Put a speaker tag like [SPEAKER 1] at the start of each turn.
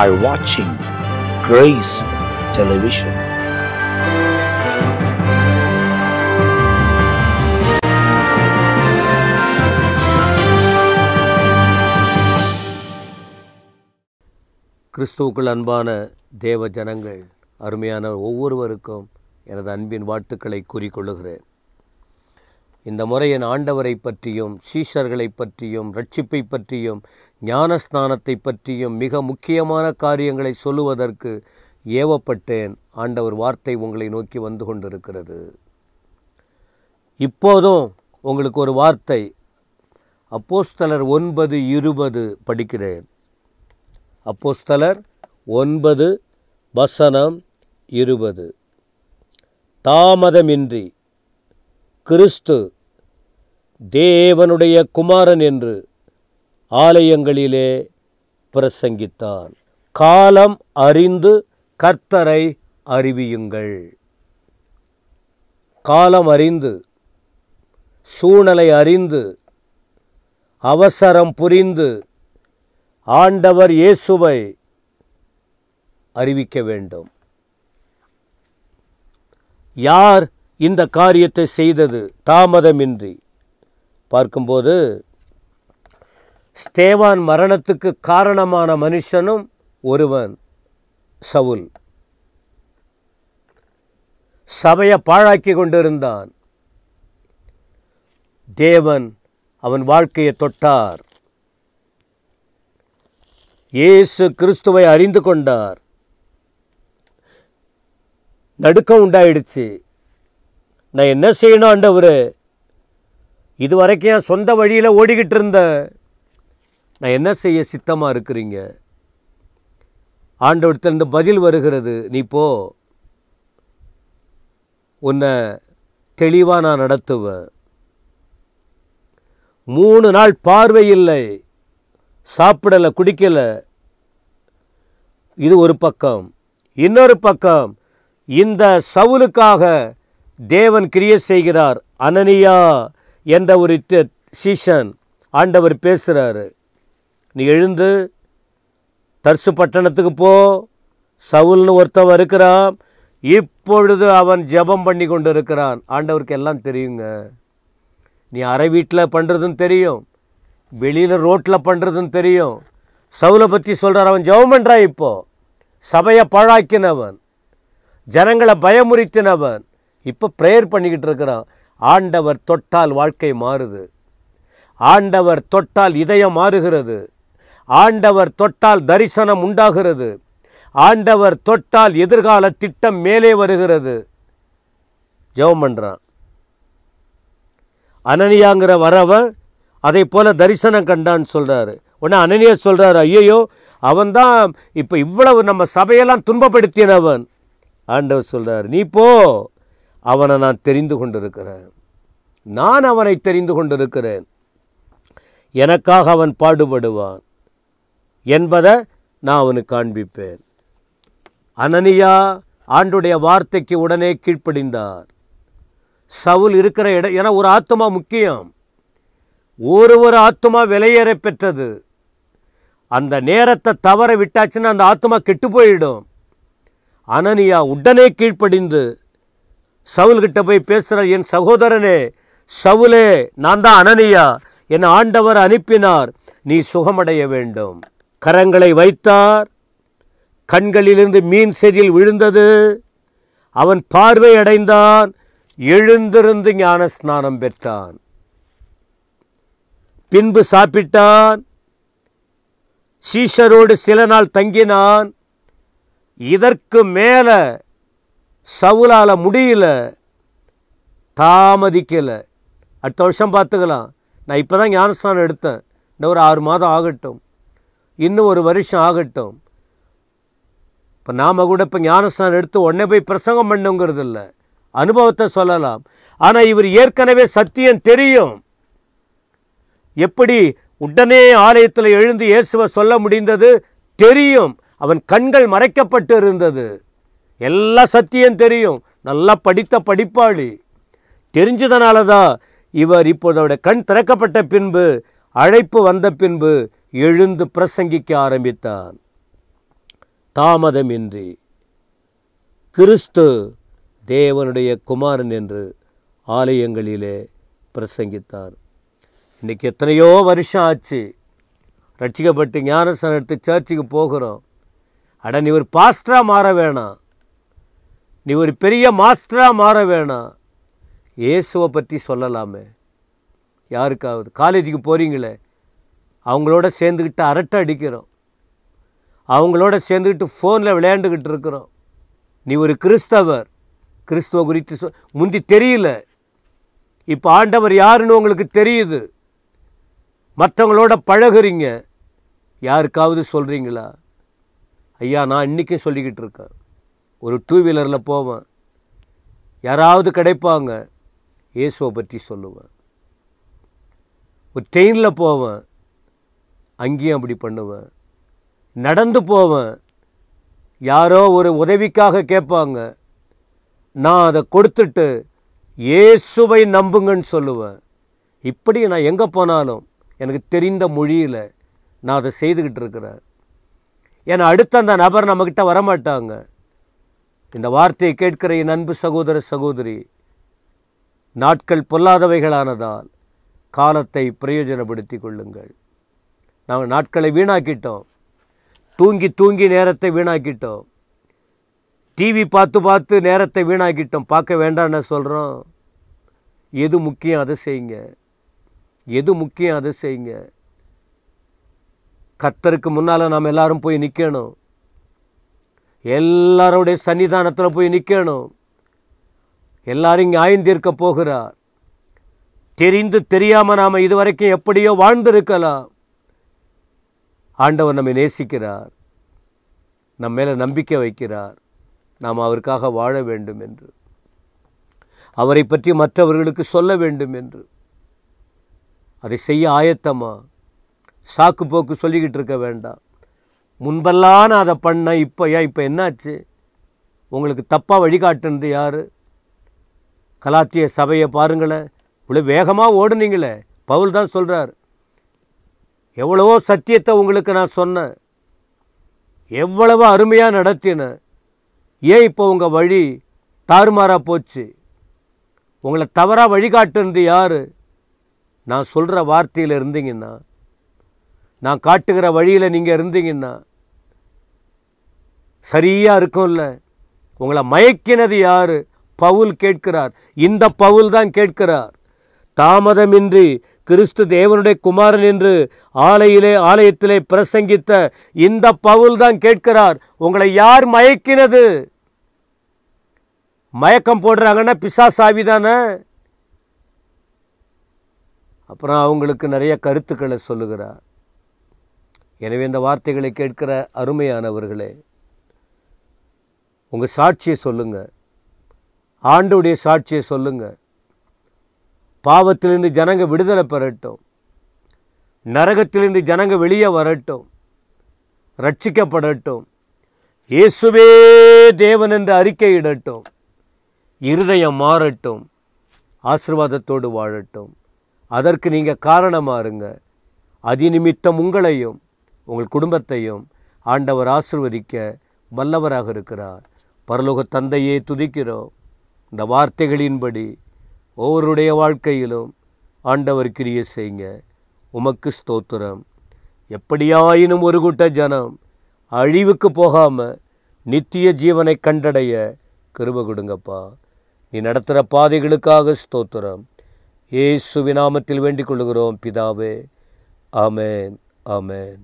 [SPEAKER 1] are watching Grace Television. கிறிஸ்துவுக்குள் அன்பான தேவ ஜனங்கள் அருமையான ஒவ்வொருவருக்கும் எனது அன்பின் வாழ்த்துக்களை கூறிக்கொள்ளுகிறேன் இந்த முறை என் ஆண்டவரை பற்றியும் சீஷர்களை பற்றியும் ரட்சிப்பை பற்றியும் ஞானஸ்தானத்தை பற்றியும் மிக முக்கியமான காரியங்களை சொல்லுவதற்கு ஏவப்பட்டேன் ஆண்டவர் வார்த்தை உங்களை நோக்கி வந்து கொண்டிருக்கிறது இப்போதும் உங்களுக்கு ஒரு வார்த்தை அப்போஸ்தலர் ஒன்பது இருபது படிக்கிறேன் அப்போஸ்தலர் ஒன்பது வசனம் இருபது தாமதமின்றி கிறிஸ்து தேவனுடைய குமாரன் என்று ஆலயங்களிலே பிரசங்கித்தான் காலம் அறிந்து கர்த்தரை அறிவியுங்கள் காலம் அறிந்து சூழலை அறிந்து அவசரம் புரிந்து ஆண்டவர் இயேசுவை அறிவிக்க வேண்டும் யார் இந்த காரியத்தை செய்தது தாமதமின்றி பார்க்கும்போது ஸ்தேவான் மரணத்துக்கு காரணமான மனுஷனும் ஒருவன் சவுல் சபையை பாழாக்கி கொண்டிருந்தான் தேவன் அவன் வாழ்க்கையை தொட்டார் இயேசு கிறிஸ்துவை அறிந்து கொண்டார் நடுக்கம் உண்டாயிடுச்சு நான் என்ன செய்யணும் ஆண்டவர் இது வரைக்கும் என் சொந்த வழியில் ஓடிக்கிட்டு இருந்த நான் என்ன செய்ய சித்தமாக இருக்கிறீங்க ஆண்டவர்த்திலிருந்து பதில் வருகிறது நீ போ உன்னை தெளிவாக நான் நடத்துவேன் மூணு நாள் பார்வை இல்லை சாப்பிடலை குடிக்கலை இது ஒரு பக்கம் இன்னொரு பக்கம் இந்த சவுலுக்காக தேவன் கிரிய செய்கிறார் அனனியா என்ற ஒரு சீஷன் ஆண்டவர் பேசுகிறாரு நீ எழுந்து தர்சு பட்டணத்துக்கு போ சவுல்னு ஒருத்தவன் இருக்கிறான் இப்பொழுது அவன் ஜபம் பண்ணி கொண்டு இருக்கிறான் ஆண்டவருக்கு எல்லாம் தெரியுங்க நீ அரை வீட்டில் பண்ணுறதும் தெரியும் வெளியில் ரோட்டில் பண்ணுறதும் தெரியும் சவுலை பற்றி சொல்கிறார் அவன் ஜபம் பண்ணுறான் இப்போது சபையை பாழாக்கினவன் ஜனங்களை பயமுறுத்தினவன் இப்போ ப்ரேயர் பண்ணிக்கிட்டு இருக்கிறோம் ஆண்டவர் தொட்டால் வாழ்க்கை மாறுது ஆண்டவர் தொட்டால் இதயம் மாறுகிறது ஆண்டவர் தொட்டால் தரிசனம் உண்டாகிறது ஆண்டவர் தொட்டால் எதிர்கால திட்டம் மேலே வருகிறது ஜெபம் பண்ணுறான் அனனியாங்கிற வரவன் அதை போல் தரிசனம் கண்டான்னு சொல்கிறாரு உடனே அனனியா சொல்கிறாரு ஐயையோ அவன்தான் இப்போ இவ்வளவு நம்ம சபையெல்லாம் துன்பப்படுத்தினவன் ஆண்டவர் சொல்கிறார் நீ போ அவனை நான் தெரிந்து கொண்டிருக்கிறேன் நான் அவனை தெரிந்து கொண்டிருக்கிறேன் எனக்காக அவன் பாடுபடுவான் என்பதை நான் அவனுக்கு காண்பிப்பேன் அனனியா ஆண்டுடைய வார்த்தைக்கு உடனே கீழ்ப்படிந்தார் சவுல் இருக்கிற இட ஏன்னா ஒரு ஆத்மா முக்கியம் ஒரு ஒரு ஆத்மா விலையேற பெற்றது அந்த நேரத்தை தவற விட்டாச்சுன்னா அந்த ஆத்மா கெட்டு போயிடும் அனனியா உடனே கீழ்ப்படிந்து சவுல்கிட்ட போய் பேசுகிற என் சகோதரனே சவுலே நான் தான் அனனியா என் ஆண்டவர் அனுப்பினார் நீ சுகமடைய வேண்டும் கரங்களை வைத்தார் கண்களிலிருந்து மீன் செடியில் விழுந்தது அவன் பார்வை அடைந்தான் எழுந்திருந்து ஞான ஸ்நானம் பெற்றான் பின்பு சாப்பிட்டான் சீஷரோடு சில நாள் தங்கினான் இதற்கு மேலே சவுலால் முடியல தாமதிக்கலை அடுத்த வருஷம் பார்த்துக்கலாம் நான் இப்போ தான் ஞானஸ்தானம் எடுத்தேன் இன்னும் ஒரு ஆறு மாதம் ஆகட்டும் இன்னும் ஒரு வருஷம் ஆகட்டும் இப்போ நாம் கூட இப்போ ஞானஸ்தானம் எடுத்து உடனே போய் பிரசங்கம் பண்ணுங்கிறது இல்லை அனுபவத்தை சொல்லலாம் ஆனால் இவர் ஏற்கனவே சத்தியம் தெரியும் எப்படி உடனே ஆலயத்தில் எழுந்து இயேசுவை சொல்ல முடிந்தது தெரியும் அவன் கண்கள் மறைக்கப்பட்டு இருந்தது எல்லா சத்தியம் தெரியும் நல்லா படித்த படிப்பாளி தெரிஞ்சதனால தான் இவர் அவருடைய கண் திறக்கப்பட்ட பின்பு அழைப்பு வந்த பின்பு எழுந்து பிரசங்கிக்க ஆரம்பித்தார் தாமதமின்றி கிறிஸ்து தேவனுடைய குமாரன் என்று ஆலயங்களிலே பிரசங்கித்தார் இன்றைக்கி எத்தனையோ வருஷம் ஆச்சு ரட்சிக்கப்பட்டு ஞானசன் எடுத்து சர்ச்சுக்கு போகிறோம் அடன் இவர் பாஸ்டராக மாற வேணாம் நீ ஒரு பெரிய மாஸ்டராக மாற வேணாம் இயேசுவை பற்றி சொல்லலாமே யாருக்காவது காலேஜுக்கு போகிறீங்களே அவங்களோட சேர்ந்துக்கிட்டு அரட்டை அடிக்கிறோம் அவங்களோட சேர்ந்துக்கிட்டு ஃபோனில் விளையாண்டுக்கிட்டு இருக்கிறோம் நீ ஒரு கிறிஸ்தவர் கிறிஸ்துவ குறித்து சொ முந்தி தெரியல இப்போ ஆண்டவர் யாருன்னு உங்களுக்கு தெரியுது மற்றவங்களோட பழகுறீங்க யாருக்காவது சொல்கிறீங்களா ஐயா நான் இன்றைக்கும் சொல்லிக்கிட்டு இருக்கேன் ஒரு டூ வீலரில் போவேன் யாராவது கிடைப்பாங்க இயேசுவை பற்றி சொல்லுவேன் ஒரு ட்ரெயினில் போவேன் அங்கேயும் அப்படி பண்ணுவேன் நடந்து போவேன் யாரோ ஒரு உதவிக்காக கேட்பாங்க நான் அதை கொடுத்துட்டு இயேசுவை நம்புங்கன்னு சொல்லுவேன் இப்படி நான் எங்கே போனாலும் எனக்கு தெரிந்த மொழியில் நான் அதை செய்துக்கிட்டு இருக்கிறேன் ஏன்னா அடுத்த அந்த நபர் நம்மக்கிட்ட வரமாட்டாங்க இந்த வார்த்தையை கேட்கிற என் அன்பு சகோதர சகோதரி நாட்கள் பொல்லாதவைகளானதால் காலத்தை பிரயோஜனப்படுத்தி கொள்ளுங்கள் நாங்கள் நாட்களை வீணாக்கிட்டோம் தூங்கி தூங்கி நேரத்தை வீணாக்கிட்டோம் டிவி பார்த்து பார்த்து நேரத்தை வீணாக்கிட்டோம் பார்க்க வேண்டாம்னு சொல்கிறோம் எது முக்கியம் அதை செய்யுங்க எது முக்கியம் அதை செய்யுங்க கத்தருக்கு முன்னால் நாம் எல்லாரும் போய் நிற்கணும் எல்லாருடைய சன்னிதானத்தில் போய் நிற்கணும் எல்லாரும் இங்கே ஆய்ந்திருக்க போகிறார் தெரிந்து தெரியாமல் நாம் இதுவரைக்கும் எப்படியோ வாழ்ந்திருக்கலாம் ஆண்டவர் நம்மை நேசிக்கிறார் நம்ம மேலே நம்பிக்கை வைக்கிறார் நாம் அவருக்காக வாழ வேண்டும் என்று அவரை பற்றி மற்றவர்களுக்கு சொல்ல வேண்டும் என்று அதை செய்ய ஆயத்தமாக சாக்கு போக்கு சொல்லிக்கிட்டு இருக்க வேண்டாம் முன்பெல்லாம் நான் அதை பண்ணேன் இப்போ ஏன் இப்போ என்னாச்சு உங்களுக்கு தப்பாக வழிகாட்டுனது யார் கலாத்திய சபையை பாருங்களேன் இவ்வளோ வேகமாக ஓடுனீங்களே பவுல் தான் சொல்கிறார் எவ்வளவோ சத்தியத்தை உங்களுக்கு நான் சொன்னேன் எவ்வளவோ அருமையாக நடத்தினேன் ஏன் இப்போ உங்கள் வழி தாறுமாறாக போச்சு உங்களை தவறாக வழிகாட்டுனது யார் நான் சொல்கிற வார்த்தையில் இருந்தீங்கன்னா நான் காட்டுகிற வழியில் நீங்கள் இருந்தீங்கன்னா சரியாக இல்லை உங்களை மயக்கினது யார் பவுல் கேட்கிறார் இந்த பவுல் தான் கேட்கிறார் தாமதமின்றி கிறிஸ்து தேவனுடைய குமாரன் என்று ஆலையிலே ஆலயத்திலே பிரசங்கித்த இந்த பவுல் தான் கேட்கிறார் உங்களை யார் மயக்கினது மயக்கம் போடுறாங்கன்னா பிசா சாவி தானே அப்புறம் அவங்களுக்கு நிறைய கருத்துக்களை சொல்லுகிறார் எனவே இந்த வார்த்தைகளை கேட்கிற அருமையானவர்களே உங்கள் சாட்சியை சொல்லுங்கள் ஆண்டுடைய சாட்சியை சொல்லுங்கள் பாவத்திலிருந்து ஜனங்க விடுதலை பெறட்டும் நரகத்திலிருந்து ஜனங்க வெளியே வரட்டும் ரட்சிக்கப்படட்டும் இயேசுவே தேவன் என்று அறிக்கையிடட்டும் இருதயம் மாறட்டும் ஆசிர்வாதத்தோடு வாழட்டும் அதற்கு நீங்கள் காரணமாறுங்க இருங்க அதிநிமித்தம் உங்களையும் உங்கள் குடும்பத்தையும் ஆண்டவர் ஆசிர்வதிக்க வல்லவராக இருக்கிறார் பரலோக தந்தையே துதிக்கிறோம் இந்த வார்த்தைகளின்படி ஒவ்வொருடைய வாழ்க்கையிலும் ஆண்டவர் கிரிய செய்ங்க உமக்கு ஸ்தோத்திரம் எப்படியாயினும் ஒரு கூட்ட ஜனம் அழிவுக்கு போகாமல் நித்திய ஜீவனை கண்டடைய கிருப கொடுங்கப்பா நீ நடத்துகிற பாதைகளுக்காக ஸ்தோத்திரம் ஏசுவினாமத்தில் வேண்டிக் கொள்கிறோம் பிதாவே ஆமேன் ஆமேன்